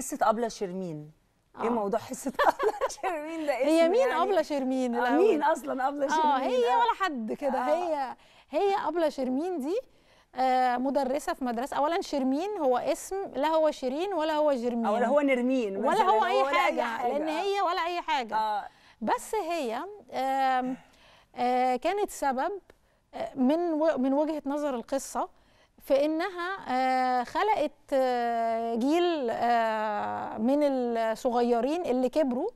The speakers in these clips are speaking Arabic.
حصه ابله شرمين إيه آه. ايه موضوع حصه ابله شرمين ده إيه هي مين يعني ابله شرمين آه مين اصلا ابله آه، شرمين اه هي ولا حد كده آه. هي هي ابله شرمين دي آه مدرسه في مدرسه اولا شرمين هو اسم لا هو شيرين ولا هو جرمين ولا هو نرمين ولا هو أي, ولا حاجة. اي حاجه لان هي ولا اي حاجه آه. بس هي آه آه كانت سبب آه، من من وجهه نظر القصه في انها آه، خلقت جيل من الصغيرين اللي كبروا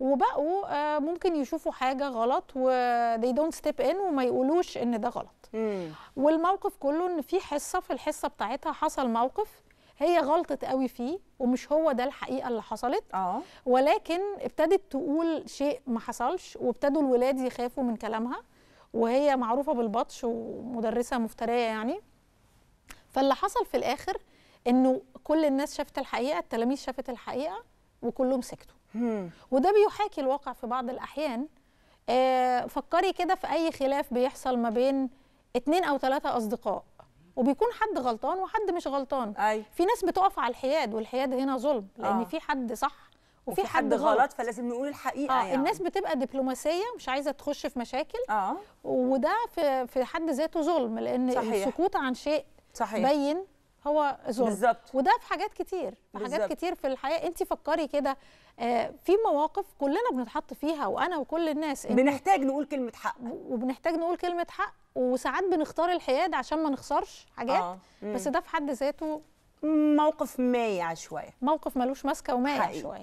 وبقوا آه، ممكن يشوفوا حاجه غلط و they don't step in وما يقولوش ان ده غلط مم. والموقف كله ان في حصه في الحصه بتاعتها حصل موقف هي غلطت قوي فيه ومش هو ده الحقيقه اللي حصلت أوه. ولكن ابتدت تقول شيء ما حصلش وابتدوا الولاد يخافوا من كلامها وهي معروفه بالبطش ومدرسه مفتريه يعني فاللي حصل في الاخر انه كل الناس شافت الحقيقه التلاميذ شافت الحقيقه وكلهم سكتوا وده بيحاكي الواقع في بعض الاحيان آه فكري كده في اي خلاف بيحصل ما بين اتنين او ثلاثه اصدقاء وبيكون حد غلطان وحد مش غلطان أي. في ناس بتقف على الحياد والحياد هنا ظلم لان آه. في حد صح وفي, وفي حد, حد غلط, فلازم نقول الحقيقه آه يعني. الناس بتبقى دبلوماسيه مش عايزه تخش في مشاكل آه. وده في في حد ذاته ظلم لان صحيح. السكوت عن شيء صحيح. بين هو ظلم بالظبط وده في حاجات كتير في بالزبط. حاجات كتير في الحياه انت فكري كده آه، في مواقف كلنا بنتحط فيها وانا وكل الناس بنحتاج نقول كلمه حق وبنحتاج نقول كلمه حق وساعات بنختار الحياد عشان ما نخسرش حاجات آه. بس ده في حد ذاته موقف مايع شويه موقف ملوش ماسكه ومايع شويه